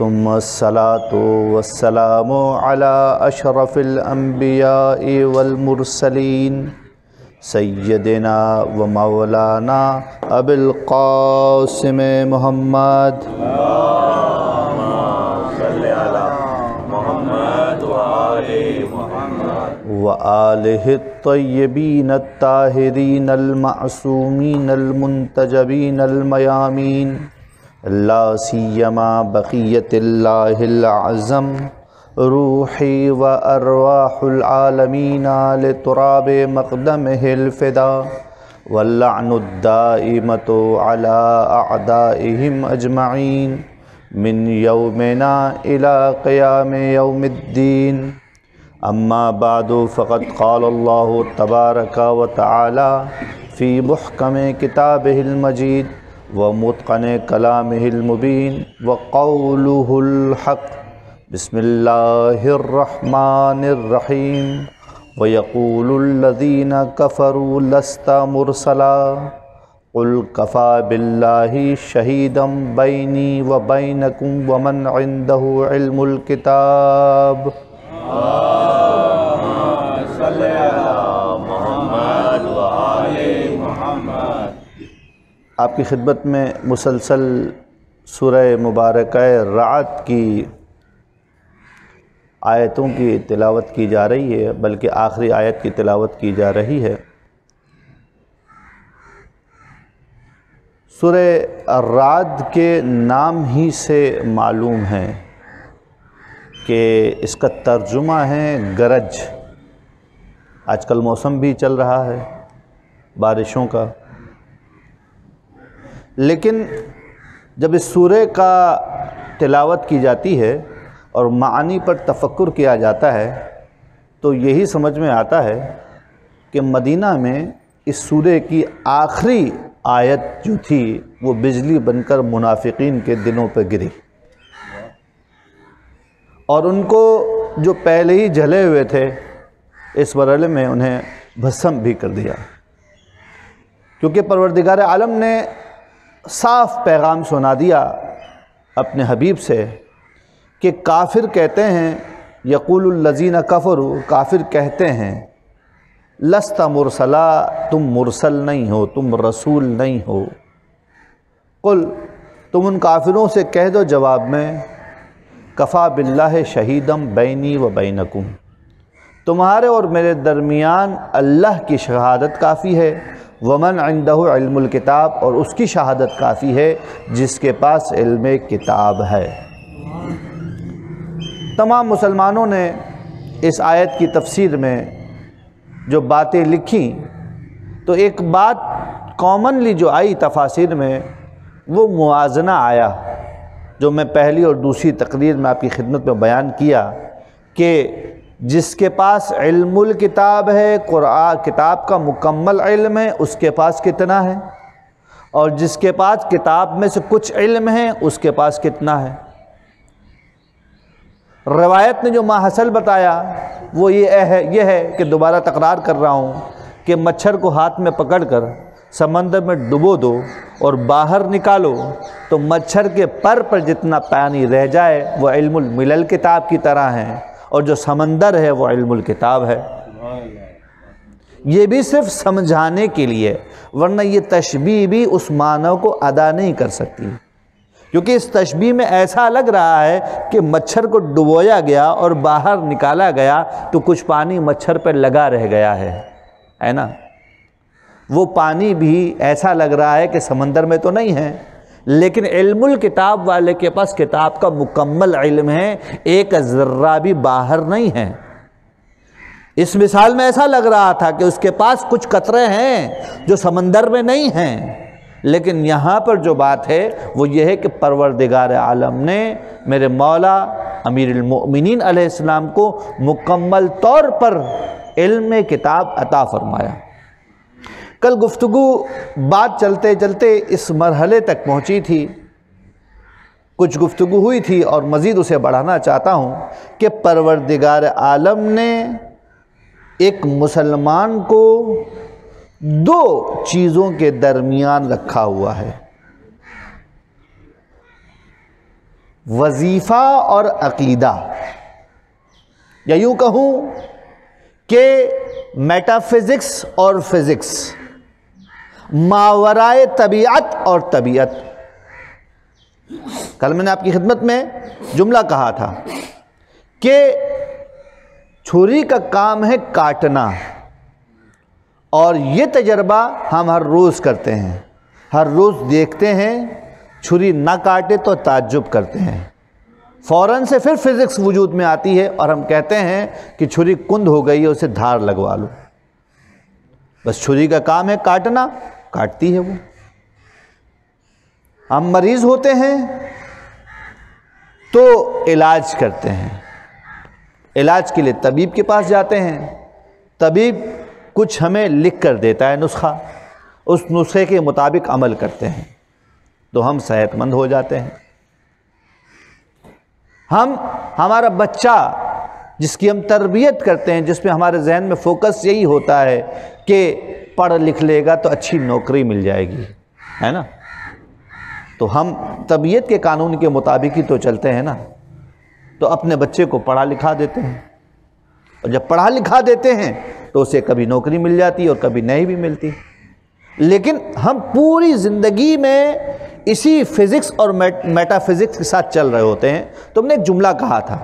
सलातोसलाम अशरफ़िलम्बिया वलमरसलिन सैदना व मौलाना अबिलकासम मोहम्मद व आलतबीन ताहरीन अलमासूमीन अलमतजबीन अलमयामीन लासीमा बक़ीतज़म रूही व तुराब मकदम हिलफ़िदा वल्लादामत अलादाम अजमाइन मिन यौमना इला क़याम यौमद्दीन अम्मा बाद फ़कत क़ाल्ला तबारक व ताली फ़ी मुहकम किताब मजीद व मतकन कलामिलमुबीन व कौलहक बसमीम व यकूलदीन कफ़रूलस्ता मुरसला उल्कफ़ा बिल्लाही शहीदम बैनी व बैनकुम वमन इंदहु इल्मुल किताब आपकी खिदमत में मुसलसल सूर्य मुबारक रात की आयतों की तिलावत की जा रही है बल्कि आखिरी आयत की तिलावत की जा रही है सूर्य रात के नाम ही से मालूम है कि इसका तर्जुमा है गरज आजकल मौसम भी चल रहा है बारिशों का लेकिन जब इस सूर्य का तिलावत की जाती है और मानी पर तफक्र किया जाता है तो यही समझ में आता है कि मदीना में इस सूर्य की आखिरी आयत जो थी वो बिजली बनकर मुनाफिकीन के दिलों पर गिरी और उनको जो पहले ही जले हुए थे इस वरल में उन्हें भस्म भी कर दिया क्योंकि परवरदिगार आलम ने साफ पैगाम सुना दिया अपने हबीब से कि काफिर कहते हैं यकूलज़ीन कफ़र काफिर कहते हैं लस्ता मुरसला तुम मुरसल नहीं हो तुम रसूल नहीं हो कुल तुम उन काफिरों से कह दो जवाब में कफ़ा बिल्ला शहीदम बैनी व बैनकुम तुम्हारे और मेरे दरमियान अल्लाह की शहादत काफ़ी है वमन आंदहुल किताब और उसकी शहादत काफ़ी है जिसके पास इल्म किताब है तमाम मुसलमानों ने इस आयत की तफसीर में जो बातें लिखी तो एक बात कॉमनली जो आई तफासिर में वो मुआजना आया जो मैं पहली और दूसरी तकरीर में आपकी खिदमत में बयान किया कि जिसके पास इल्मुल किताब है कुरान किताब का मुकम्मल इल्म है उसके पास कितना है और जिसके पास किताब में से कुछ इल्म है उसके पास कितना है रवायत ने जो माहसल बताया वो ये है ये है कि दोबारा तकरार कर रहा हूँ कि मच्छर को हाथ में पकड़ कर समंदर में डुबो दो और बाहर निकालो तो मच्छर के पर पर जितना पानी रह जाए वह इल्मुल मिलल किताब की तरह है और जो समंदर है वो इल्मुल किताब है ये भी सिर्फ समझाने के लिए वरना ये तशबी भी उस मानव को अदा नहीं कर सकती क्योंकि इस तशबी में ऐसा लग रहा है कि मच्छर को डुबोया गया और बाहर निकाला गया तो कुछ पानी मच्छर पर लगा रह गया है है ना वो पानी भी ऐसा लग रहा है कि समंदर में तो नहीं है लेकिन इल्मुल किताब वाले के पास किताब का मुकम्मल इल्म है एक ज़र्रा भी बाहर नहीं है इस मिसाल में ऐसा लग रहा था कि उसके पास कुछ कतरे हैं जो समंदर में नहीं हैं लेकिन यहाँ पर जो बात है वो ये है कि परवरदिगार आलम ने मेरे मौला अमीरमिन आसमाम को मुकम्मल तौर पर इल्म किताब अता फरमाया कल गुफ्तु बात चलते चलते इस मरहले तक पहुँची थी कुछ गुफ्तु हुई थी और मज़ीद उसे बढ़ाना चाहता हूँ कि परवरदिगार आलम ने एक मुसलमान को दो चीज़ों के दरमियान रखा हुआ है वजीफ़ा और अकीदा या यूँ कहूँ कि मेटाफिज़िक्स और फिज़िक्स मावराए तबीयत और तबीयत कल मैंने आपकी खिदमत में जुमला कहा था कि छुरी का काम है काटना और ये तजर्बा हम हर रोज़ करते हैं हर रोज़ देखते हैं छुरी ना काटे तो ताज्जुब करते हैं फ़ौरन से फिर फिज़िक्स वजूद में आती है और हम कहते हैं कि छुरी कुंद हो गई है उसे धार लगवा लो बस छुरी का काम है काटना काटती है वो हम मरीज़ होते हैं तो इलाज करते हैं इलाज के लिए तबीब के पास जाते हैं तबीब कुछ हमें लिख कर देता है नुस्खा उस नुस्खे के मुताबिक अमल करते हैं तो हम सेहतमंद हो जाते हैं हम हमारा बच्चा जिसकी हम तरबियत करते हैं जिसमें हमारे जहन में फ़ोकस यही होता है कि पढ़ लिख लेगा तो अच्छी नौकरी मिल जाएगी है ना तो हम तबीयत के कानून के मुताबिक ही तो चलते हैं ना तो अपने बच्चे को पढ़ा लिखा देते हैं और जब पढ़ा लिखा देते हैं तो उसे कभी नौकरी मिल जाती और कभी नहीं भी मिलती लेकिन हम पूरी ज़िंदगी में इसी फिज़िक्स और मेटाफिज़िक्स के साथ चल रहे होते हैं तुमने तो एक जुमला कहा था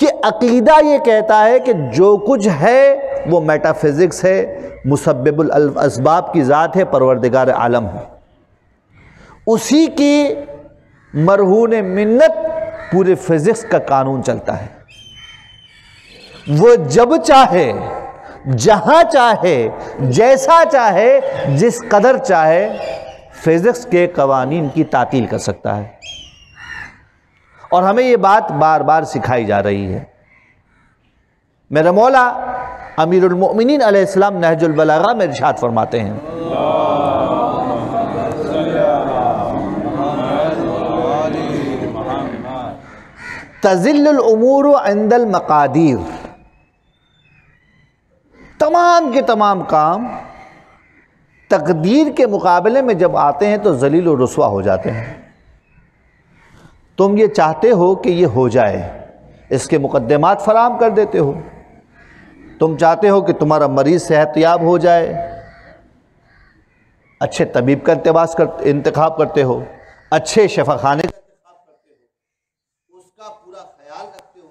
कि अकीदा ये कहता है कि जो कुछ है वो मेटाफिज़िक्स है मुसब्बुल असबाब की ज़ात है परवरदिगार आलम है उसी की मरहून मिन्नत पूरे फिज़िक्स का कानून चलता है वो जब चाहे जहाँ चाहे जैसा चाहे जिस कदर चाहे फिज़िक्स के कवानीन की तातील कर सकता है और हमें ये बात बार बार सिखाई जा रही है मेरा मौला अमीरमिन आसलम नहजुलबलागा में इर्शाद फरमाते हैं तजिलूर अंदल मकादिर तमाम के तमाम काम तकदीर के मुकाबले में जब आते हैं तो जलील रसुआ हो जाते हैं तुम ये चाहते हो कि ये हो जाए इसके मुकदमात फराम कर देते हो तुम चाहते हो कि तुम्हारा मरीज़ सेहतयाब हो जाए अच्छे तबीब का इंतबास कर इंतखब करते हो अच्छे शफा खाने का इंतखब करते हो उसका पूरा ख्याल रखते हो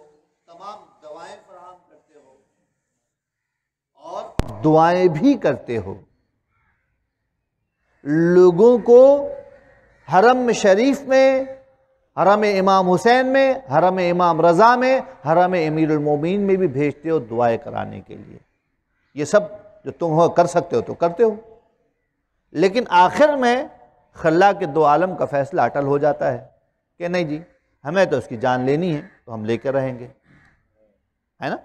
तमाम दवाएं फराम करते हो और दुआएं भी करते हो लोगों को हरम शरीफ में हरम इमाम हुसैन में हरम इमाम रज़ा में हरम अमीरमोमिन में भी भेजते हो दुआएं कराने के लिए ये सब जो तुम हो कर सकते हो तो करते हो लेकिन आखिर में खल्ला के दो आलम का फैसला अटल हो जाता है कि नहीं जी हमें तो उसकी जान लेनी है तो हम लेकर रहेंगे है ना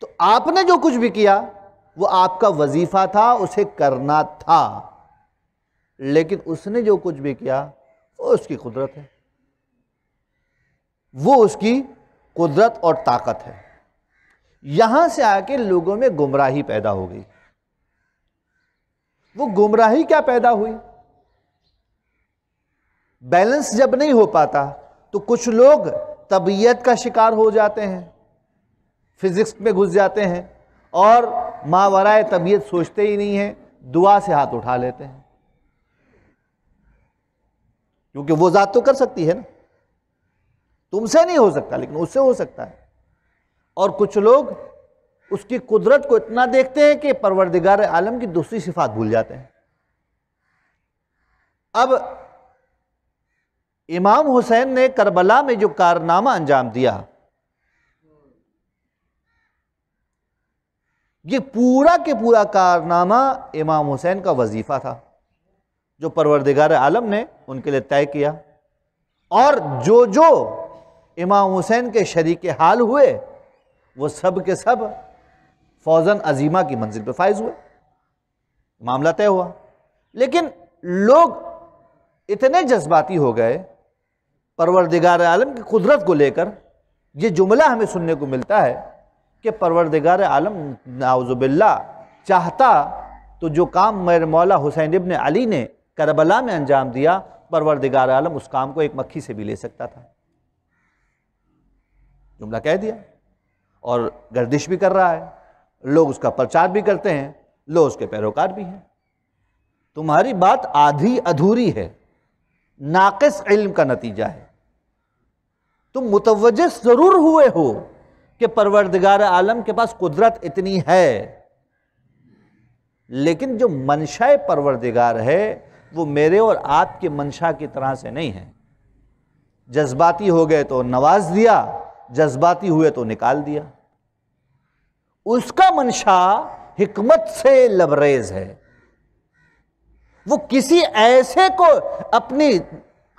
तो आपने जो कुछ भी किया वो आपका वजीफ़ा था उसे करना था लेकिन उसने जो कुछ भी किया वो उसकी कुदरत है वो उसकी कुदरत और ताकत है यहां से आके लोगों में गुमराही पैदा हो गई वो गुमराही क्या पैदा हुई बैलेंस जब नहीं हो पाता तो कुछ लोग तबीयत का शिकार हो जाते हैं फिज़िक्स में घुस जाते हैं और मावराए तबीयत सोचते ही नहीं है दुआ से हाथ उठा लेते हैं क्योंकि वो ज़ात तो कर सकती है ना तुमसे नहीं हो सकता लेकिन उससे हो सकता है और कुछ लोग उसकी कुदरत को इतना देखते हैं कि परवरदिगार आलम की दूसरी सिफात भूल जाते हैं अब इमाम हुसैन ने करबला में जो कारनामा अंजाम दिया ये पूरा के पूरा कारनामा इमाम हुसैन का वजीफ़ा था जो परवरदिगार आलम ने उनके लिए तय किया और जो जो इमाम हुसैन के शरीक हाल हुए वो सब के सब फौजन अजीमा की मंजिल पर फायज हुए मामला तय हुआ लेकिन लोग इतने जज्बाती हो गए परवरदिगार आलम की कुदरत को लेकर ये जुमला हमें सुनने को मिलता है कि परवरदिगार आलम नाउजुबिल्ला चाहता तो जो काम मेर मौला हुसैन इबन अली ने करबला में अंजाम दिया परवरदिगार आलम उस काम को एक मक्खी से भी ले सकता था जुमला कह दिया और गर्दिश भी कर रहा है लोग उसका प्रचार भी करते हैं लोग उसके पैरोकार भी हैं तुम्हारी बात आधी अधूरी है नाकस इल्म का नतीजा है तुम मुतवज ज़रूर हुए हो कि परवरदगार आलम के पास कुदरत इतनी है लेकिन जो मंशा परवरदिगार है वो मेरे और आपके मंशा की तरह से नहीं है जज्बाती हो गए तो नवाज दिया जज्बाती हुए तो निकाल दिया उसका मंशा हिकमत से लबरेज है वो किसी ऐसे को अपनी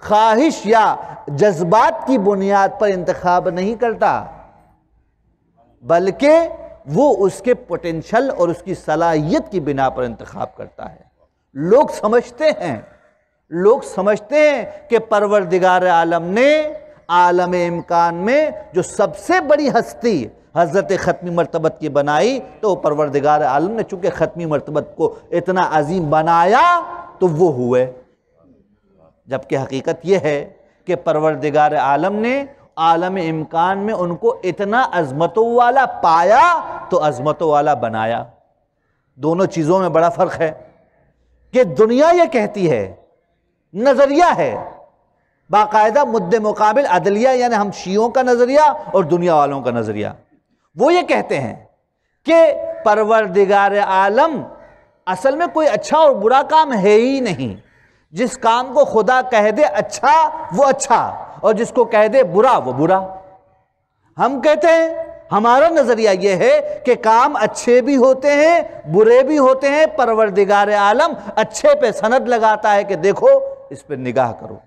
ख्वाहिश या जज्बात की बुनियाद पर इंतखब नहीं करता बल्कि वो उसके पोटेंशल और उसकी सलाहियत की बिना पर इंतखब करता है लोग समझते हैं लोग समझते हैं कि परवरदिगार आलम ने आलम इमकान में जो सबसे बड़ी हस्ती हज़रत ख़त्मी मरतबत की बनाई तो परवरदिगार आलम ने चूँकि ख़त्मी मरतबत को इतना अजीम बनाया तो वो हुए जबकि हकीकत यह है कि परवरदिगार आलम ने आलम इमकान में उनको इतना अजमतों वाला पाया तो अजमतों वाला बनाया दोनों चीज़ों में बड़ा फ़र्क है कि दुनिया ये कहती है नज़रिया है बाकायदा मुद्द मुकाबिल अदलिया यानी हम शीयों का नज़रिया और दुनिया वालों का नज़रिया वो ये कहते हैं कि परवरदिगार आलम असल में कोई अच्छा और बुरा काम है ही नहीं जिस काम को खुदा कह दे अच्छा वो अच्छा और जिसको कह दे बुरा वो बुरा हम कहते हैं हमारा नज़रिया यह है कि काम अच्छे भी होते हैं बुरे भी होते हैं परवरदिगार आलम अच्छे पे सनद लगाता है कि देखो इस पर निगाह करो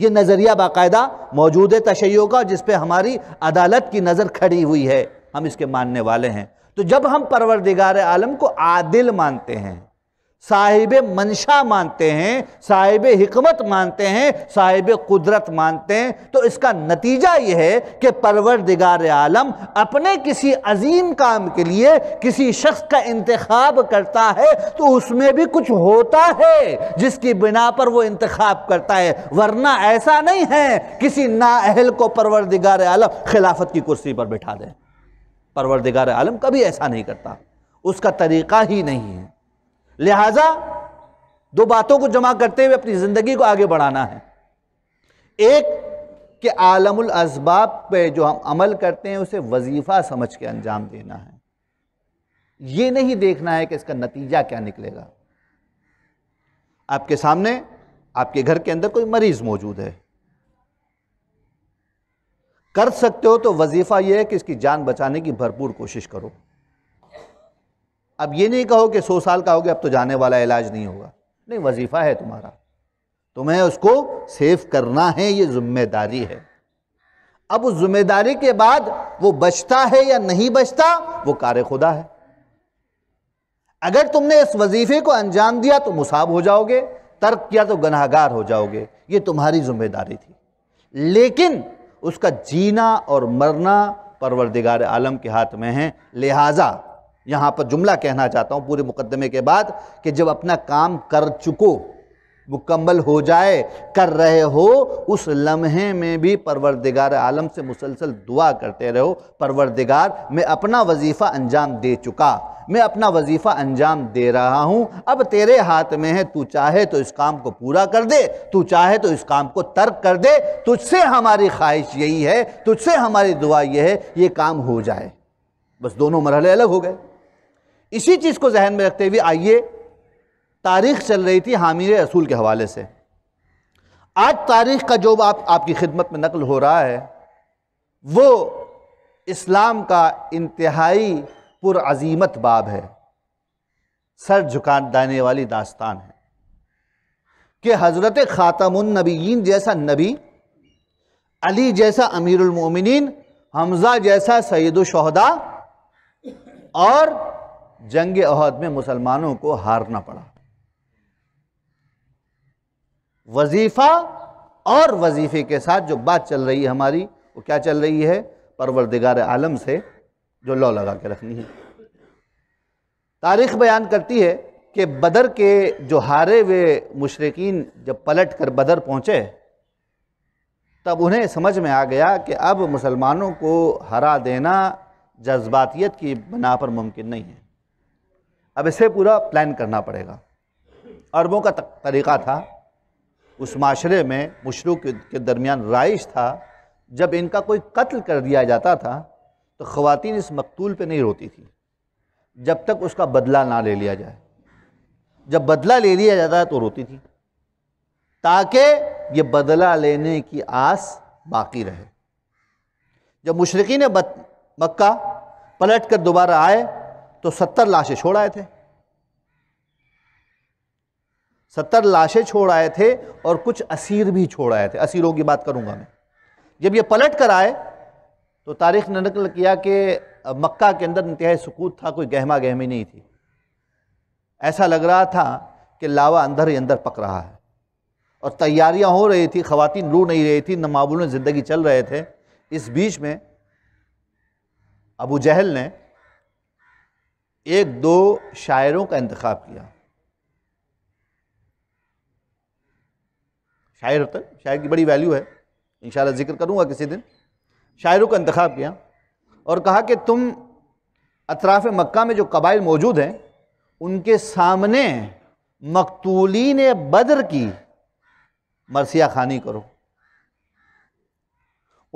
ये नज़रिया बाकायदा मौजूद है तशैयों का जिस पर हमारी अदालत की नज़र खड़ी हुई है हम इसके मानने वाले हैं तो जब हम परवरदिगार आलम को आदिल मानते हैं साहिब मंशा मानते हैं साहिब हिकमत मानते हैं साहिब कुदरत मानते हैं तो इसका नतीजा यह है कि परवरदिगार आलम अपने किसी अजीम काम के लिए किसी शख्स का इंतखब करता है तो उसमें भी कुछ होता है जिसकी बिना पर वो इंतखब करता है वरना ऐसा नहीं है किसी नाअहल को परवर दिगार आलम खिलाफत की कुर्सी पर बैठा दे परवरदिगार आलम कभी ऐसा नहीं करता उसका तरीका ही नहीं है लिहाजा दो बातों को जमा करते हुए अपनी ज़िंदगी को आगे बढ़ाना है एक के आलमुल असबाब पे जो हम अमल करते हैं उसे वजीफ़ा समझ के अंजाम देना है ये नहीं देखना है कि इसका नतीजा क्या निकलेगा आपके सामने आपके घर के अंदर कोई मरीज़ मौजूद है कर सकते हो तो वजीफ़ा यह है कि इसकी जान बचाने की भरपूर कोशिश करो अब ये नहीं कहो कि सौ साल का हो गया अब तो जाने वाला इलाज नहीं होगा नहीं वजीफ़ा है तुम्हारा तुम्हें उसको सेफ करना है ये जिम्मेदारी है अब उस जिम्मेदारी के बाद वो बचता है या नहीं बचता वो कार खुदा है अगर तुमने इस वजीफे को अंजाम दिया तो मुसाब हो जाओगे तर्क किया तो गनाहगार हो जाओगे ये तुम्हारी जिम्मेदारी थी लेकिन उसका जीना और मरना परवरदिगार आलम के हाथ में है लिहाजा यहाँ पर जुमला कहना चाहता हूँ पूरे मुकदमे के बाद कि जब अपना काम कर चुको मुकम्मल हो जाए कर रहे हो उस लम्हे में भी परवरदिगार आलम से मुसलसल दुआ करते रहो परवरदिगार मैं अपना वजीफ़ा अंजाम दे चुका मैं अपना वजीफ़ा अंजाम दे रहा हूँ अब तेरे हाथ में है तू चाहे तो इस काम को पूरा कर दे तू चाहे तो इस काम को तर्क कर दे तुझसे हमारी ख्वाहिश यही है तुझसे हमारी दुआ यह है ये काम हो जाए बस दोनों मरहले अलग हो गए इसी चीज़ को जहन में रखते हुए आइए तारीख चल रही थी हामिर रसूल के हवाले से आज तारीख का जो आप आपकी खिदमत में नकल हो रहा है वो इस्लाम का इंतहाई पुरज़ीमत बाब है सर झुका दाने वाली दास्तान है कि हज़रत ख़ातमनबीन जैसा नबी अली जैसा अमीरमिन हमज़ा जैसा सैदुलशहदा और जंग अहद में मुसलमानों को हारना पड़ा वजीफ़ा और वजीफ़े के साथ जो बात चल रही है हमारी वो क्या चल रही है परवरदिगार आलम से जो लॉ लगा के रखनी है तारीख बयान करती है कि बदर के जो हारे हुए मुशरकिन जब पलट कर बदर पहुँचे तब उन्हें समझ में आ गया कि अब मुसलमानों को हरा देना जज्बातीत की बना पर मुमकिन नहीं है अब इसे पूरा प्लान करना पड़ेगा अरबों का तरीक़ा था उस माशरे में मशरू के दरमियान राइश था जब इनका कोई कत्ल कर दिया जाता था तो ख़वान इस मकतूल पे नहीं रोती थी जब तक उसका बदला ना ले लिया जाए जब बदला ले लिया जाता है तो रोती थी ताकि ये बदला लेने की आस बाकी रहे जब मशरक़ी ने मक्का पलट कर दोबारा आए तो सत्तर लाशें छोड़ आए थे सत्तर लाशें छोड़ आए थे और कुछ असीर भी छोड़ आए थे असीरों की बात करूंगा मैं जब ये पलट कर आए तो तारीख ने नकल किया कि मक्का के अंदर इंतहाई सुकूत था कोई गहमा गहमी नहीं थी ऐसा लग रहा था कि लावा अंदर ही अंदर पक रहा है और तैयारियां हो रही थी खातन रू नहीं रही थी नमाबुल ज़िंदगी चल रहे थे इस बीच में अबू जहल ने एक दो शायरों का इंतखब किया शायर होता है शायर की बड़ी वैल्यू है इन जिक्र करूँगा किसी दिन शायरों का इंतखब किया और कहा कि तुम अतराफ मक्का में जो कबाइल मौजूद हैं उनके सामने मकतूलिन बदर की मरसिया खानी करो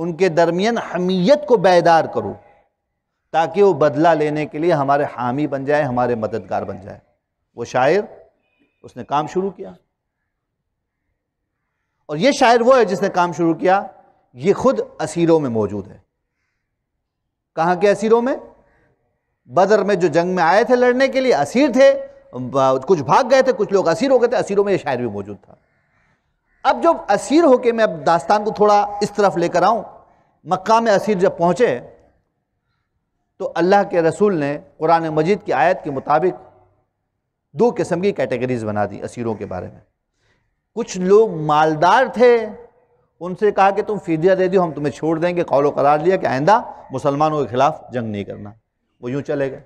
उनके दरमियान हमीयत को बेदार करो ताकि वो बदला लेने के लिए हमारे हामी बन जाए हमारे मददगार बन जाए वो शायर उसने काम शुरू किया और ये शायर वो है जिसने काम शुरू किया ये खुद असीरों में मौजूद है कहाँ के असीरों में बदर में जो जंग में आए थे लड़ने के लिए असीर थे कुछ भाग गए थे कुछ लोग असीर हो गए थे असीरों में ये शायर भी मौजूद था अब जब असीर होके मैं अब दास्तान को थोड़ा इस तरफ लेकर आऊँ मक्का में असीर जब पहुँचे तो अल्लाह के रसूल ने कुरान मजीद की आयत के मुताबिक दो किस्म की कैटेगरीज़ बना दी असीरों के बारे में कुछ लोग मालदार थे उनसे कहा कि तुम फीदिया दे दो हम तुम्हें छोड़ देंगे कौलो करार लिया कि आइंदा मुसलमानों के ख़िलाफ़ जंग नहीं करना वो यूं चले गए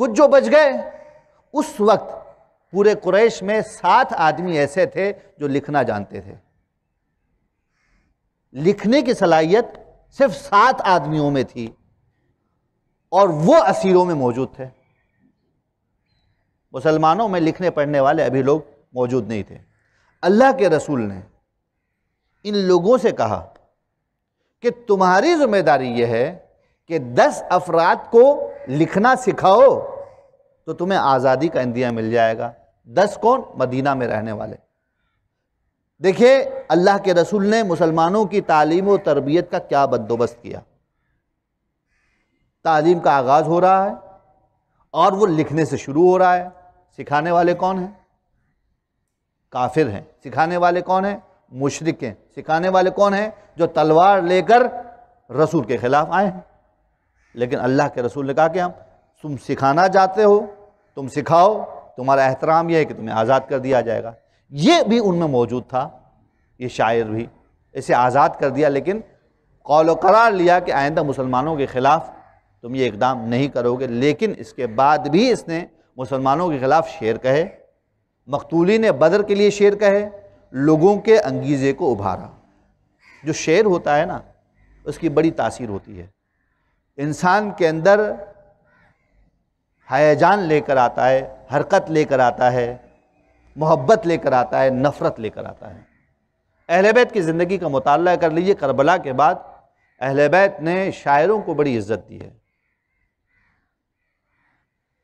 कुछ जो बच गए उस वक्त पूरे कुरैश में सात आदमी ऐसे थे जो लिखना जानते थे लिखने की सलाहियत सिर्फ सात आदमियों में थी और वो असीरों में मौजूद थे मुसलमानों में लिखने पढ़ने वाले अभी लोग मौजूद नहीं थे अल्लाह के रसूल ने इन लोगों से कहा कि तुम्हारी जिम्मेदारी यह है कि दस अफराद को लिखना सिखाओ तो तुम्हें आज़ादी का इंदिया मिल जाएगा दस कौन मदीना में रहने वाले देखिए अल्लाह के रसूल ने मुसलमानों की तालीम और तरबियत का क्या बंदोबस्त किया तालीम का आगाज़ हो रहा है और वो लिखने से शुरू हो रहा है सिखाने वाले कौन हैं काफिर हैं सिखाने वाले कौन हैं मुशरक हैं सिखाने वाले कौन हैं जो तलवार लेकर रसूल के ख़िलाफ़ आए हैं लेकिन अल्लाह के रसूल ने कहा कि हम तुम सिखाना चाहते हो तुम सिखाओ तुम्हारा एहतराम यह है कि तुम्हें आज़ाद कर दिया जाएगा ये भी उनमें मौजूद था ये शायर भी इसे आज़ाद कर दिया लेकिन कौल करार लिया कि आइंदा मुसलमानों के ख़िलाफ़ तुम ये इकदाम नहीं करोगे लेकिन इसके बाद भी इसने मुसलमानों के ख़िलाफ़ शेर कहे मकतूली ने बदर के लिए शेर कहे लोगों के अंगीज़े को उभारा जो शेर होता है ना उसकी बड़ी तासीर होती है इंसान के अंदर हयाजान लेकर आता है हरकत लेकर आता है मोहब्बत लेकर आता है नफ़रत लेकर आता है अहल बैत की ज़िंदगी का मुताल कर लीजिए करबला के बाद अहल बैत ने शायरों को बड़ी इज़्ज़त दी है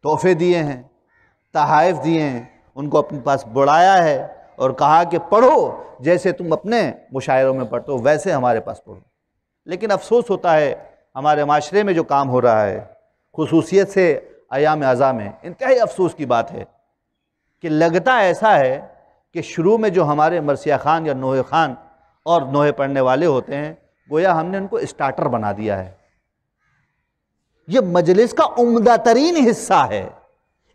तोहफे दिए हैं तहाइफ दिए हैं उनको अपने पास बुलाया है और कहा कि पढ़ो जैसे तुम अपने मुशायरों में पढ़ते हो वैसे हमारे पास पढ़ो लेकिन अफसोस होता है हमारे माशरे में जो काम हो रहा है खसूसियत से आयाम अज़ा में इंतहाई अफसोस की बात है कि लगता ऐसा है कि शुरू में जो हमारे मरसिया ख़ान या नोहे ख़ान और नोहे पढ़ने वाले होते हैं गोया हमने उनको स्टार्टर बना दिया है ये मजलिस का उम्दा तरीन हिस्सा है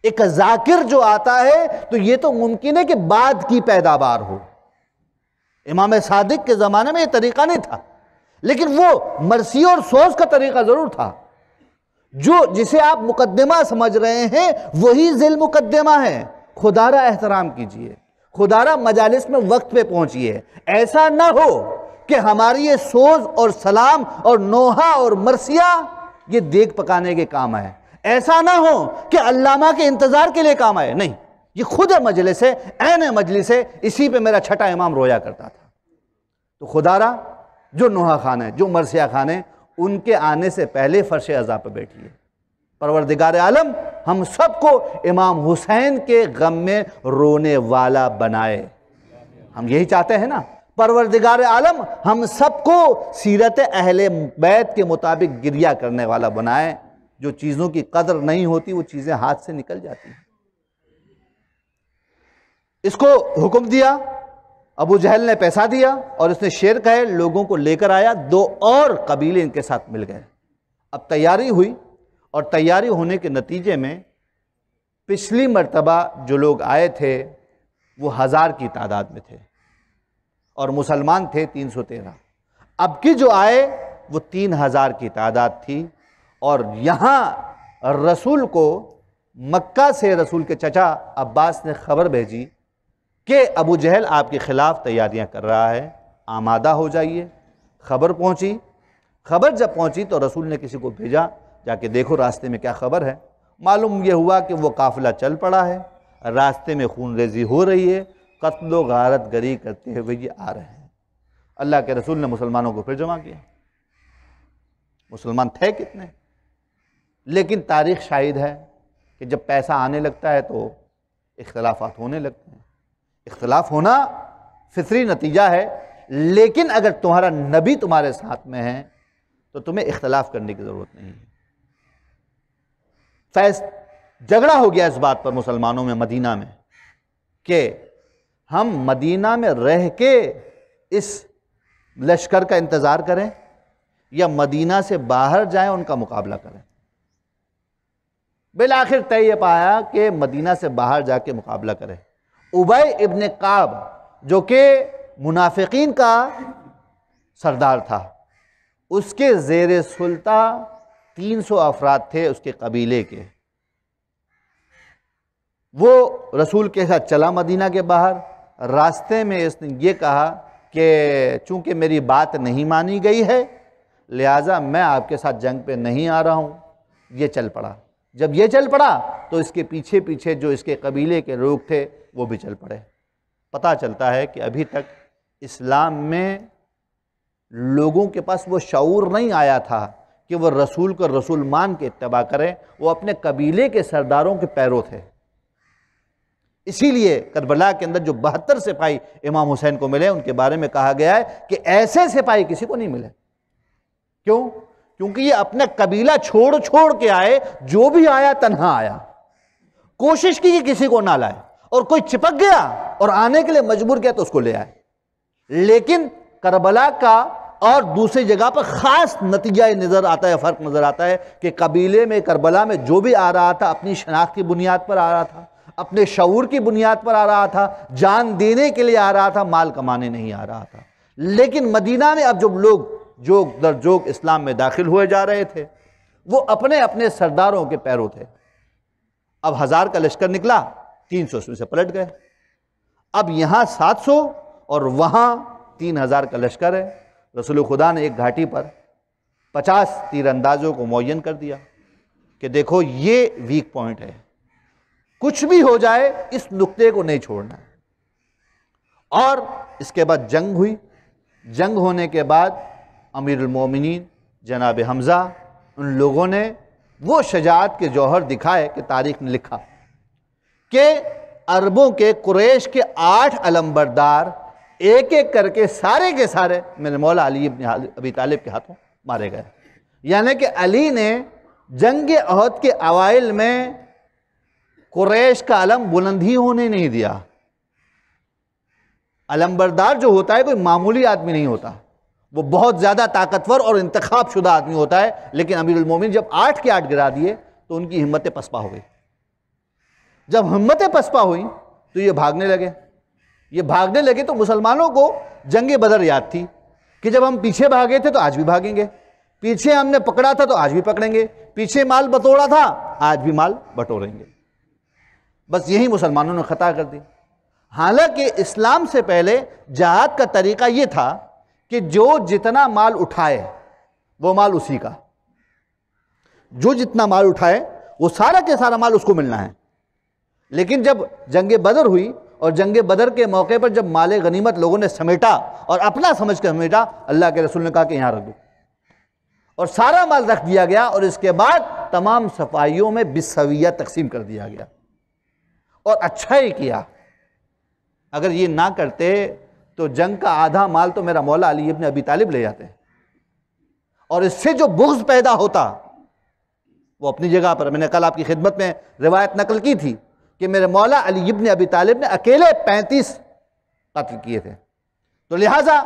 एक जाकिर जो आता है तो ये तो मुमकिन है कि बाद की पैदावार हो इमाम सादिक के ज़माने में ये तरीका नहीं था लेकिन वो मरसी और सोच का तरीका ज़रूर था जो जिसे आप मुकदमा समझ रहे हैं वही जिल मुकदमा है खुदारा एहतराम कीजिए खुदारा मजालिस में वक्त पे पहुंचिए ऐसा ना हो कि हमारी ये सोच और सलाम और नोहा और मरसिया ये देख पकाने के काम आए ऐसा ना हो कि अल्लामा के इंतज़ार के लिए काम आए नहीं ये खुद मजलिस है एन मजलिस है इसी पे मेरा छठा इमाम रोया करता था तो खुदारा जो नोहा खान है जो मरसिया खान है उनके आने से पहले फ़र्श अज़ा पर बैठिए परवरदिगार आलम हम सबको इमाम हुसैन के गम में रोने वाला बनाए हम यही चाहते हैं ना परवरदिगार आलम हम सबको सीरत अहल बैत के मुताबिक गिरिया करने वाला बनाए जो चीज़ों की कदर नहीं होती वो चीज़ें हाथ से निकल जाती हैं इसको हुक्म दिया अबू जहल ने पैसा दिया और उसने शेर कहे लोगों को लेकर आया दो और कबीले इनके साथ मिल गए अब तैयारी हुई और तैयारी होने के नतीजे में पिछली मर्तबा जो लोग आए थे वो हज़ार की तादाद में थे और मुसलमान थे 313 अब की जो आए वो 3000 की तादाद थी और यहाँ रसूल को मक्का से रसूल के चचा अब्बास ने खबर भेजी कि अबू जहल आपके ख़िलाफ़ तैयारियाँ कर रहा है आमादा हो जाइए खबर पहुँची खबर जब पहुँची तो रसूल ने किसी को भेजा जाके देखो रास्ते में क्या खबर है मालूम यह हुआ कि वो काफ़िला चल पड़ा है रास्ते में खून रेजी हो रही है कत्ल गारत गरी करते हुए ये आ रहे हैं अल्लाह के रसूल ने मुसलमानों को फिर जमा किया मुसलमान थे कितने लेकिन तारीख शाहिद है कि जब पैसा आने लगता है तो इख्तलाफात होने लगते हैं इख्तलाफ होना फितरी नतीजा है लेकिन अगर तुम्हारा नबी तुम्हारे साथ में है तो तुम्हें इख्तलाफ करने की ज़रूरत नहीं है फैस झगड़ा हो गया इस बात पर मुसलमानों में मदीना में कि हम मदीना में रह के इस लश्कर का इंतज़ार करें या मदीना से बाहर जाएं उनका मुकाबला करें बिल आखिर तय पाया कि मदीना से बाहर जाके मुकाबला करें उबय इबन काब जो कि मुनाफिकीन का सरदार था उसके जेर तीन 300 अफराद थे उसके कबीले के वो रसूल के साथ चला मदीना के बाहर रास्ते में इसने ये कहा कि चूंकि मेरी बात नहीं मानी गई है लिहाजा मैं आपके साथ जंग पे नहीं आ रहा हूँ ये चल पड़ा जब ये चल पड़ा तो इसके पीछे पीछे जो इसके कबीले के लोग थे वो भी चल पड़े पता चलता है कि अभी तक इस्लाम में लोगों के पास वो शूर नहीं आया था कि वो रसूल को रसूल मान के इतबा करें वो अपने कबीले के सरदारों के पैरों थे इसीलिए करबला के अंदर जो बहत्तर सिपाही इमाम हुसैन को मिले उनके बारे में कहा गया है कि ऐसे सिपाही किसी को नहीं मिले क्यों क्योंकि ये अपना कबीला छोड़ छोड़ के आए जो भी आया तन्हा आया कोशिश की कि किसी को ना लाए और कोई चिपक गया और आने के लिए मजबूर किया तो उसको ले आए लेकिन करबला का और दूसरी जगह पर ख़ास नतीजा नज़र आता है फ़र्क नज़र आता है कि कबीले में करबला में जो भी आ रहा था अपनी शनाख्त की बुनियाद पर आ रहा था अपने शूर की बुनियाद पर आ रहा था जान देने के लिए आ रहा था माल कमाने नहीं आ रहा था लेकिन मदीना में अब जब लोग जोक दर जोक इस्लाम में दाखिल हुए जा रहे थे वो अपने अपने सरदारों के पैरों थे अब हज़ार का लश्कर निकला तीन सौ उसमें से पलट गए अब यहाँ सात सौ और वहाँ तीन हज़ार का लश्कर है रसूल खुदा ने एक घाटी पर पचास तीरंदाजों को मुन कर दिया कि देखो ये वीक पॉइंट है कुछ भी हो जाए इस नुक्ते को नहीं छोड़ना और इसके बाद जंग हुई जंग होने के बाद अमीरमिन जनाब हमज़ा उन लोगों ने वो शजात के जौहर दिखाए कि तारीख ने लिखा कि अरबों के कुरेश के आठ अलम्बरदार एक एक करके सारे के सारे मेरे मौला अली अबी तालिब के हाथों मारे गए यानी कि अली ने जंग अहद के अवाइल में कुरैश का अलम बुलंदी होने नहीं दिया अलमबरदार जो होता है कोई मामूली आदमी नहीं होता वो बहुत ज़्यादा ताकतवर और इंतखब शुदा आदमी होता है लेकिन अमीरमिन जब आठ के आठ गिरा दिए तो उनकी हिम्मतें पसपा हो गई जब हिम्मतें पसपा हुई तो ये भागने लगे ये भागने लगे तो मुसलमानों को जंग बदर याद थी कि जब हम पीछे भागे थे तो आज भी भागेंगे पीछे हमने पकड़ा था तो आज भी पकड़ेंगे पीछे माल बटोरा था आज भी माल बटोरेंगे बस यही मुसलमानों ने ख़ता कर दी हालांकि इस्लाम से पहले जहाद का तरीका ये था कि जो जितना माल उठाए वो माल उसी का जो जितना माल उठाए वो सारा के सारा माल उसको मिलना है लेकिन जब जंग बदर हुई और जंग बदर के मौके पर जब माल गनीमत लोगों ने समेटा और अपना समझ कर समेटा अल्लाह के रसूल ने कहा कि यहाँ रख दो और सारा माल रख दिया गया और इसके बाद तमाम सफाइयों में बिसविया तकसीम कर दिया गया और अच्छा ही किया अगर ये ना करते तो जंग का आधा माल तो मेरा मौला अली इब्न अभी तालिब ले जाते और इससे जो बुग्ज पैदा होता वो अपनी जगह पर मैंने कल आपकी खिदमत में रिवायत नकल की थी कि मेरे मौला अली इब्न अभी तालिब ने अकेले पैंतीस कत्ल किए थे तो लिहाजा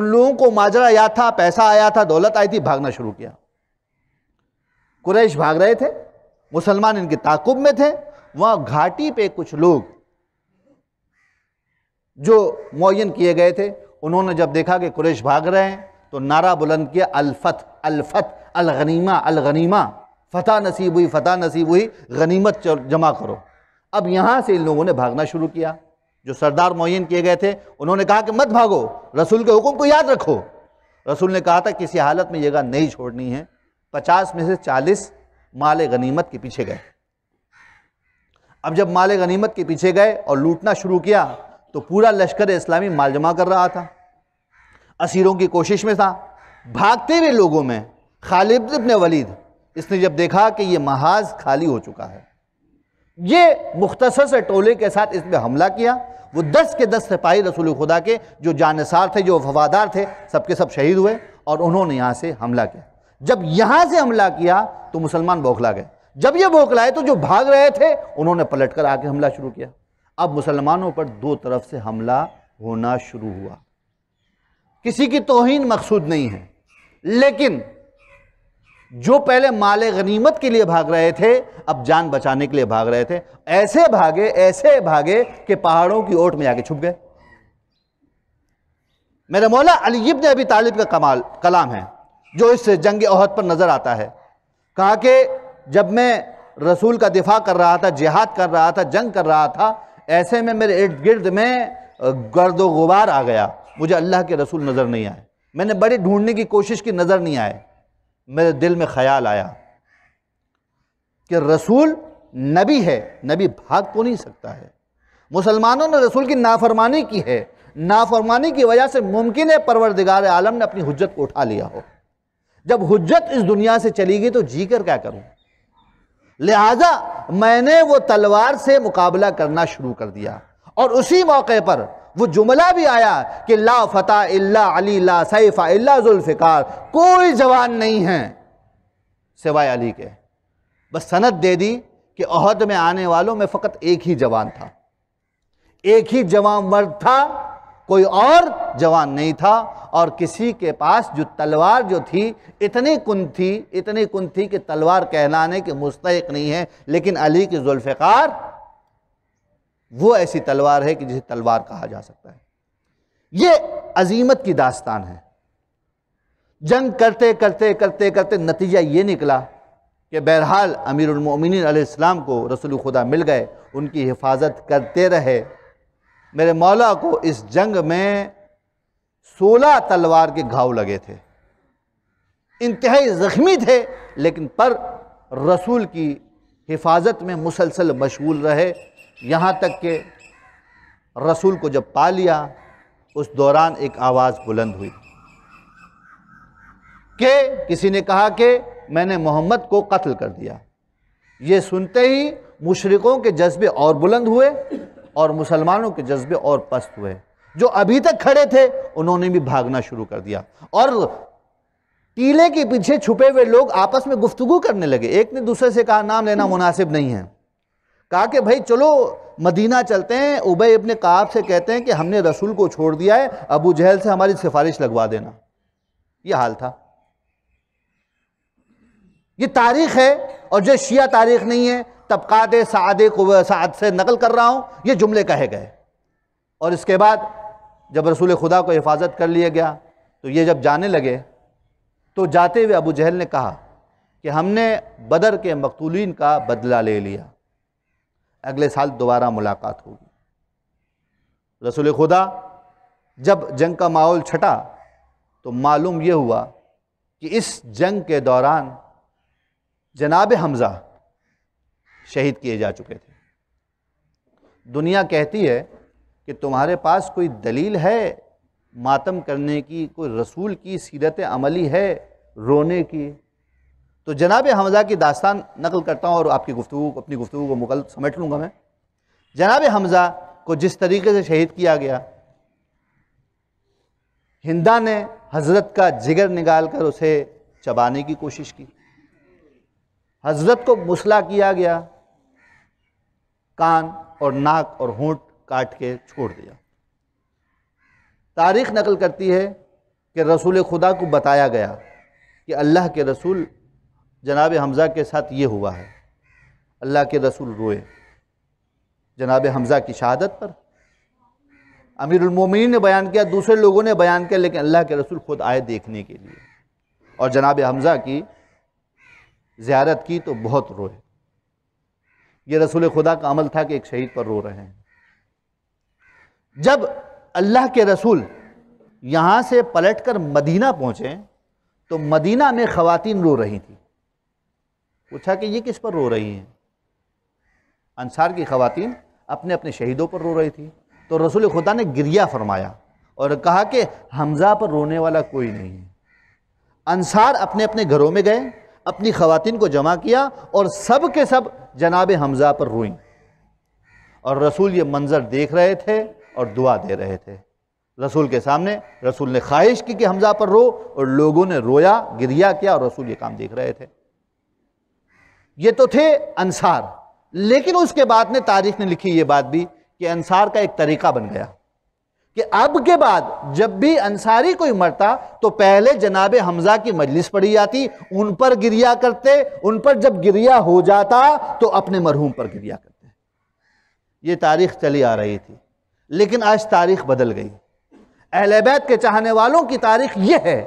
उन लोगों को माजरा याद था पैसा आया था दौलत आई थी भागना शुरू किया कुरैश भाग रहे थे मुसलमान इनके ताकुब में थे वह घाटी पे कुछ लोग जो मुन किए गए थे उन्होंने जब देखा कि कुरेश भाग रहे हैं तो नारा बुलंद किया अलफत अलफत अलगनीमा अलगनीमा फ़तह नसीब हुई फ़तह नसीब हुई गनीमत जमा करो अब यहाँ से इन लोगों ने भागना शुरू किया जो सरदार मुन किए गए थे उन्होंने कहा कि मत भागो रसूल के हुक्म को याद रखो रसूल ने कहा था किसी हालत में जगह नहीं छोड़नी है पचास में से चालीस माल गनीमत के पीछे गए अब जब माल गनीमत के पीछे गए और लूटना शुरू किया तो पूरा लश्कर इस्लामी माल जमा कर रहा था असीरों की कोशिश में था भागते हुए लोगों में खालिद इबन वलीद इसने जब देखा कि ये महाज खाली हो चुका है ये मुख्तसर से टोले के साथ इस पर हमला किया वो दस के दस सिपाही रसूल खुदा के जो जानसार थे जो वफादार थे सबके सब शहीद हुए और उन्होंने यहाँ से हमला किया जब यहाँ से हमला किया तो मुसलमान बौखला गए जब ये बौखलाए तो जो भाग रहे थे उन्होंने पलट कर आके हमला शुरू किया अब मुसलमानों पर दो तरफ से हमला होना शुरू हुआ किसी की तोहन मकसूद नहीं है लेकिन जो पहले माल गनीमत के लिए भाग रहे थे अब जान बचाने के लिए भाग रहे थे ऐसे भागे ऐसे भागे कि पहाड़ों की ओट में आके छुप गए मेरे मौला अलीब ने अभी तालिब का कमाल कलाम है जो इस जंग अहद पर नज़र आता है कहा कि जब मैं रसूल का दिफा कर रहा था जिहाद कर रहा था जंग कर रहा था ऐसे में मेरे इर्द गिर्द में गर्द गुबार आ गया मुझे अल्लाह के रसूल नज़र नहीं आए मैंने बड़े ढूंढने की कोशिश की नज़र नहीं आए मेरे दिल में ख्याल आया कि रसूल नबी है नबी भाग तो नहीं सकता है मुसलमानों ने रसूल की नाफरमानी की है नाफरमानी की वजह से मुमकिन है परवरदिगार आलम ने अपनी हजत को उठा लिया हो जब हजत इस दुनिया से चली गई तो जी कर क्या करूँ लिहाजा मैंने वो तलवार से मुकाबला करना शुरू कर दिया और उसी मौके पर वो जुमला भी आया कि ला फतेह इल्ला अली ला सैफ़ा इल्ला जुल्फ़िकार कोई जवान नहीं है सिवाय अली के बस सनत दे दी कि अहद में आने वालों में फ़कत एक ही जवान था एक ही जवान मर्द था कोई और जवान नहीं था और किसी के पास जो तलवार जो थी इतनी कुन थी इतनी कुन थी कि तलवार कहलाने के मुस्तक नहीं है लेकिन अली की जुल्फ़ार वो ऐसी तलवार है कि जिसे तलवार कहा जा सकता है ये अजीमत की दास्तान है जंग करते करते करते करते नतीजा ये निकला कि बहरहाल अमीरमिन को रसुल खुदा मिल गए उनकी हिफाजत करते रहे मेरे मौला को इस जंग में सोलह तलवार के घाव लगे थे इंतहाई ज़ख्मी थे लेकिन पर रसूल की हिफाजत में मुसलसल मशगूल रहे यहाँ तक कि रसूल को जब पा लिया उस दौरान एक आवाज़ बुलंद हुई के किसी ने कहा कि मैंने मोहम्मद को कत्ल कर दिया ये सुनते ही मुशरक़ों के जज्बे और बुलंद हुए और मुसलमानों के जज्बे और पस्त हुए जो अभी तक खड़े थे उन्होंने भी भागना शुरू कर दिया और टीले के पीछे छुपे हुए लोग आपस में गुफ्तगु करने लगे एक ने दूसरे से कहा नाम लेना मुनासिब नहीं है कहा कि भाई चलो मदीना चलते हैं उबे अपने काब से कहते हैं कि हमने रसूल को छोड़ दिया है अबू जहल से हमारी सिफारिश लगवा देना यह हाल था ये तारीख है और जो शिया तारीख नहीं है तबक़ात साद साद से नकल कर रहा हूँ ये जुमले कहे गए और इसके बाद जब रसूल खुदा को हिफाजत कर लिया गया तो ये जब जाने लगे तो जाते हुए अबू जहल ने कहा कि हमने बदर के मकतूलिन का बदला ले लिया अगले साल दोबारा मुलाकात होगी रसूल खुदा जब जंग का माहौल छटा तो मालूम यह हुआ कि इस जंग के दौरान जनाब हमज़ा शहीद किए जा चुके थे दुनिया कहती है कि तुम्हारे पास कोई दलील है मातम करने की कोई रसूल की सीरत अमली है रोने की तो जनाब हमज़ा की दास्तान नकल करता हूँ और आपकी गुफ्तु अपनी गुफ्तु को मुकल समेट लूँगा मैं जनाब हमज़ा को जिस तरीके से शहीद किया गया हिंदा ने हज़रत का जिगर निकाल कर उसे चबाने की कोशिश की हज़रत को मुसला किया गया कान और नाक और होंट काट के छोड़ दिया तारीख नकल करती है कि रसूल खुदा को बताया गया कि अल्लाह के रसूल जनाब हमज़ा के साथ ये हुआ है अल्लाह के रसूल रोए जनाब हमज़ा की शहादत पर अमीरमिन ने बयान किया दूसरे लोगों ने बयान किया लेकिन अल्लाह के रसूल ख़ुद आए देखने के लिए और जनाब हमज़ा की ज़्यारत की तो बहुत रोए ये रसूल खुदा का अमल था कि एक शहीद पर रो रहे हैं जब अल्लाह के रसूल यहाँ से पलट कर मदीना पहुँचे तो मदीना में ख़वातीन रो रही थी पूछा कि ये किस पर रो रही हैं अनसार की ख़वातीन अपने अपने शहीदों पर रो रही थी तो रसूल खुदा ने गिरिया फरमाया और कहा कि हमज़ा पर रोने वाला कोई नहीं है अंसार अपने अपने घरों में गए अपनी ख़वान को जमा किया और सब के सब जनाब हमज़ा पर रोई और रसूल ये मंज़र देख रहे थे और दुआ दे रहे थे रसूल के सामने रसूल ने ख्वाहिश की कि हमज़ा पर रो और लोगों ने रोया गिरिया किया और रसूल ये काम देख रहे थे ये तो थे अनसार लेकिन उसके बाद में तारीख ने लिखी ये बात भी कि अनसार का एक तरीका बन गया कि अब के बाद जब भी अंसारी कोई मरता तो पहले जनाब हमजा की मजलिस पड़ी जाती उन पर गिरिया करते उन पर जब गिरिया हो जाता तो अपने मरहूम पर गिरिया करते ये तारीख चली आ रही थी लेकिन आज तारीख बदल गई अहलेबैत के चाहने वालों की तारीख यह है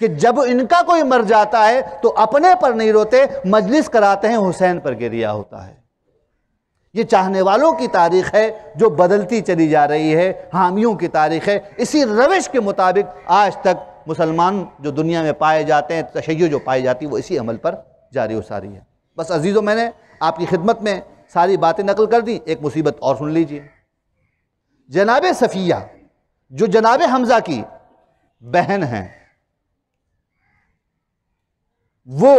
कि जब इनका कोई मर जाता है तो अपने पर नहीं रोते मजलिस कराते हैं हुसैन पर गिरिया होता है ये चाहने वालों की तारीख है जो बदलती चली जा रही है हामियों की तारीख है इसी रविश के मुताबिक आज तक मुसलमान जो दुनिया में पाए जाते हैं तशै जो पाई जाती है वो इसी अमल पर जारी हो सारी है बस अजीज़ों मैंने आपकी खिदमत में सारी बातें नकल कर दी एक मुसीबत और सुन लीजिए जनाब सफ़िया जो जनाब हमज़ा की बहन हैं वो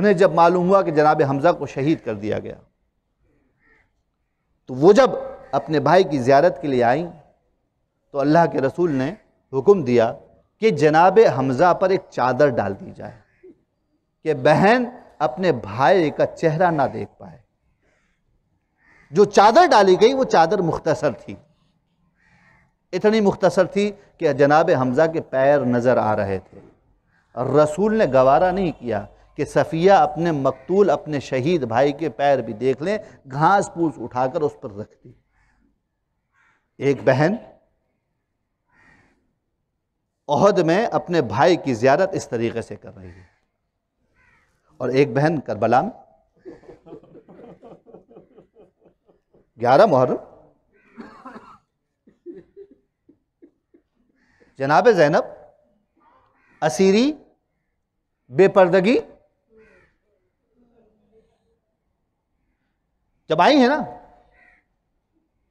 उन्हें जब मालूम हुआ कि जनाब हमज़ा को शहीद कर दिया गया तो वो जब अपने भाई की ज़्यारत के लिए आई तो अल्लाह के रसूल ने हुक्म दिया कि जनाब हमज़ा पर एक चादर डाल दी जाए कि बहन अपने भाई का चेहरा ना देख पाए जो चादर डाली गई वो चादर मुख्तसर थी इतनी मुख्तसर थी कि जनाब हमज़ा के पैर नज़र आ रहे थे और रसूल ने गवारा नहीं किया कि सफ़िया अपने मकतूल अपने शहीद भाई के पैर भी देख लें घास फूस उठाकर उस पर रख दी एक बहन अहद में अपने भाई की ज़्यारत इस तरीके से कर रही है और एक बहन करबला में ग्यारह मुहर्रम जनाब जैनब असीरी बेपर्दगी जब आई है ना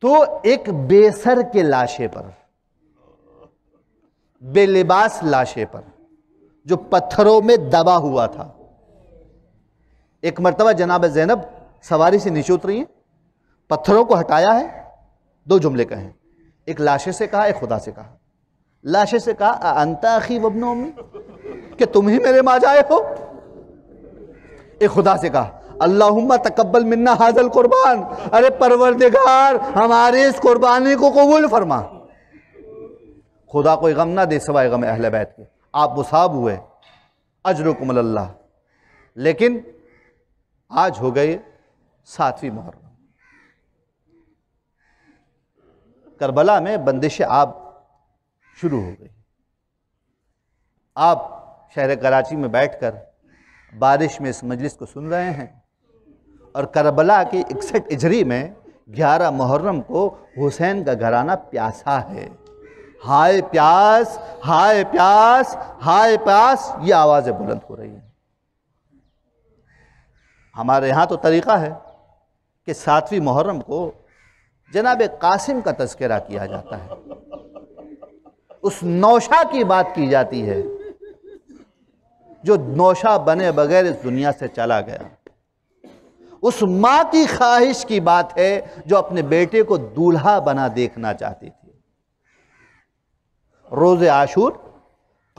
तो एक बेसर के लाशे पर बेलिबास लाशे पर जो पत्थरों में दबा हुआ था एक मरतबा जनाब जैनब सवारी से नीचे उतरी है पत्थरों को हटाया है दो जुमले कहे एक लाशे से कहा एक खुदा से कहा लाशे से कहा अंताखी वबनो में कि तुम ही मेरे माँ जाए हो एक खुदा से कहा अल्लाहुम्मा तकबल मिन्ना हाजल कुर्बान अरे परवरदिगार हमारे इस कुर्बानी को कबूल फरमा खुदा कोई गम ना दे सवाए गम अहल बैत के आप मुसाब हुए अजरकुम अल्लाह लेकिन आज हो गए सातवीं मोहर करबला में बंदिश आप शुरू हो गई आप शहर कराची में बैठकर बारिश में इस मजलिस को सुन रहे हैं और करबला की इकसठ इजरी में ग्यारह मुहर्रम को हुसैन का घराना प्यासा है हाय प्यास हाय प्यास हाय प्यास ये आवाज़ें बुलंद हो रही हैं हमारे यहाँ तो तरीक़ा है कि सातवीं मुहर्रम को जनाब कासिम का तस्करा किया जाता है उस नौशा की बात की जाती है जो नौशा बने बगैर इस दुनिया से चला गया उस माँ की ख्वाहिश की बात है जो अपने बेटे को दूल्हा बना देखना चाहती थी रोज़ आशूर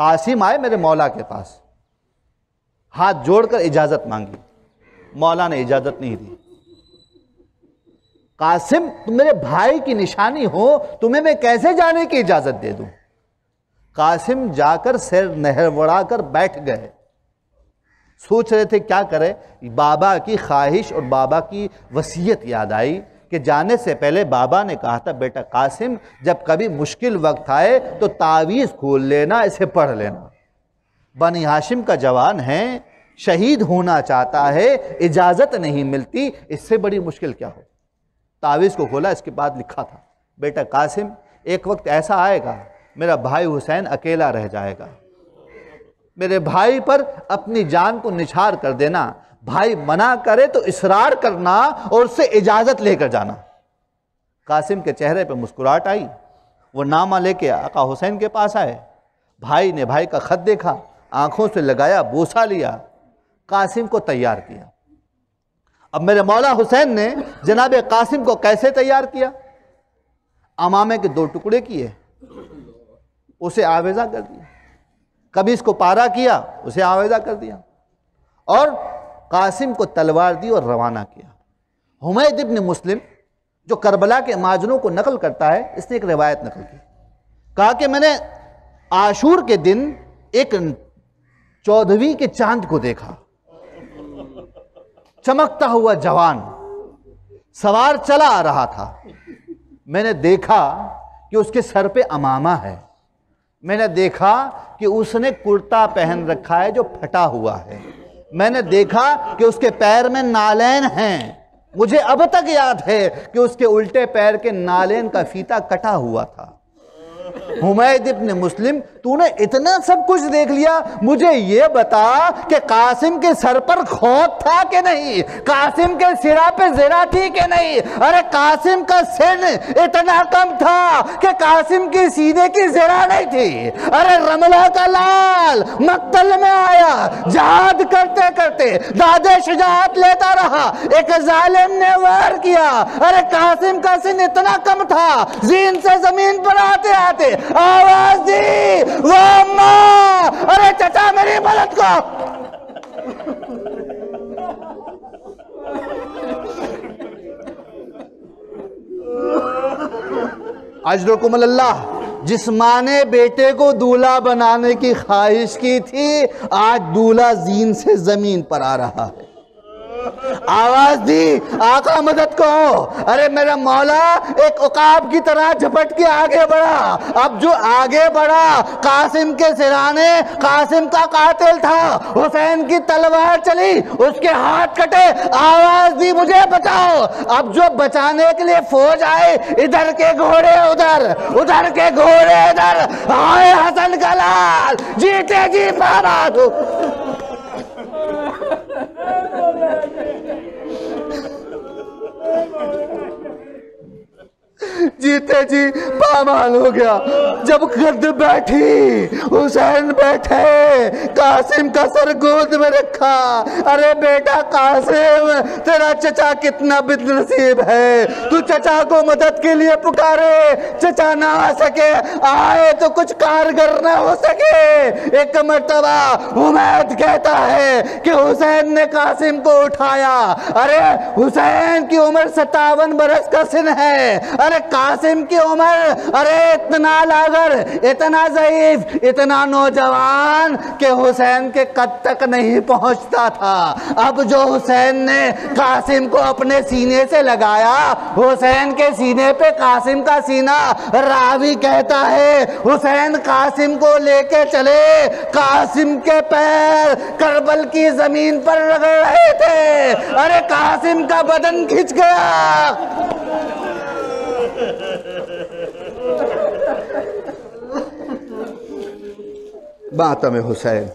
कासिम आए मेरे मौला के पास हाथ जोड़कर इजाज़त मांगी मौला ने इजाज़त नहीं दी कासिम तुम मेरे भाई की निशानी हो तुम्हें मैं कैसे जाने की इजाज़त दे दूं कासिम जाकर नहर नहरवड़ा कर बैठ गए सोच रहे थे क्या करें बाबा की ख्वाहिश और बाबा की वसीयत याद आई कि जाने से पहले बाबा ने कहा था बेटा कासिम जब कभी मुश्किल वक्त आए तो तावीज़ खोल लेना इसे पढ़ लेना बनी हाशिम का जवान है शहीद होना चाहता है इजाज़त नहीं मिलती इससे बड़ी मुश्किल क्या हो तावीज़ को खोला इसके बाद लिखा था बेटा कासिम एक वक्त ऐसा आएगा मेरा भाई हुसैन अकेला रह जाएगा मेरे भाई पर अपनी जान को निछार कर देना भाई मना करे तो इसरार करना और उससे इजाज़त लेकर जाना कासिम के चेहरे पर मुस्कुराहट आई वो नामा लेके आका हुसैन के पास आए भाई ने भाई का खत देखा आंखों से लगाया बोसा लिया कासिम को तैयार किया अब मेरे मौला हुसैन ने जनाब कासिम को कैसे तैयार किया अमामे के दो टुकड़े किए उसे आवेजा कर दिया कभी इसको पारा किया उसे आवेदा कर दिया और कासिम को तलवार दी और रवाना किया हुमैद इब्न मुस्लिम जो करबला के माजनों को नकल करता है इसने एक रिवायत नकल की कहा कि मैंने आशूर के दिन एक चौदहवीं के चांद को देखा चमकता हुआ जवान सवार चला आ रहा था मैंने देखा कि उसके सर पे अमामा है मैंने देखा कि उसने कुर्ता पहन रखा है जो फटा हुआ है मैंने देखा कि उसके पैर में नालेन हैं मुझे अब तक याद है कि उसके उल्टे पैर के नालेन का फीता कटा हुआ था हुमैद इब्न मुस्लिम तूने इतना सब कुछ देख लिया मुझे ये बता कि कासिम के सर पर खौफ था कि नहीं कासिम के सिरा पे जरा थी कि नहीं अरे कासिम का सिन इतना कम था कि कासिम के सीने की जरा नहीं थी अरे रमला का लाल मक्तल में आया जहाद करते करते दादे शुजात लेता रहा एक जालिम ने वार किया अरे कासिम का सिन इतना कम था जीन से जमीन पर आते आते जाते आवाज दी वो अम्मा अरे चचा मेरी मदद को अजरकुम अल्लाह जिस माँ ने बेटे को दूल्हा बनाने की ख्वाहिश की थी आज दूल्हा जीन से ज़मीन पर आ रहा है आवाज दी आका मदद कहो अरे मेरा मौला एक उकाब की तरह झपट के आगे बढ़ा अब जो आगे बढ़ा कासिम के सिराने कासिम का कातिल था हुसैन की तलवार चली उसके हाथ कटे आवाज दी मुझे बचाओ अब जो बचाने के लिए फौज आए इधर के घोड़े उधर उधर के घोड़े इधर आए हसन का लाल जीते जी मारा Hey, जीते जी पामाल हो गया जब गर्द बैठी हुसैन बैठे कासिम का सर गोद में रखा अरे बेटा कासिम तेरा चचा कितना बदनसीब है तू चचा को मदद के लिए पुकारे चचा ना आ सके आए तो कुछ कारगर ना हो सके एक मरतबा उमैद कहता है कि हुसैन ने कासिम को उठाया अरे हुसैन की उम्र सत्तावन बरस का सिन है अरे कासिम की उम्र अरे इतना लागर इतना ज़यीफ इतना नौजवान के हुसैन के कद तक नहीं पहुंचता था अब जो हुसैन ने कासिम को अपने सीने से लगाया हुसैन के सीने पे कासिम का सीना रावी कहता है हुसैन कासिम को लेके चले कासिम के पैर करबल की जमीन पर रगड़ रहे थे अरे कासिम का बदन खिंच गया બા તમે હુસૈન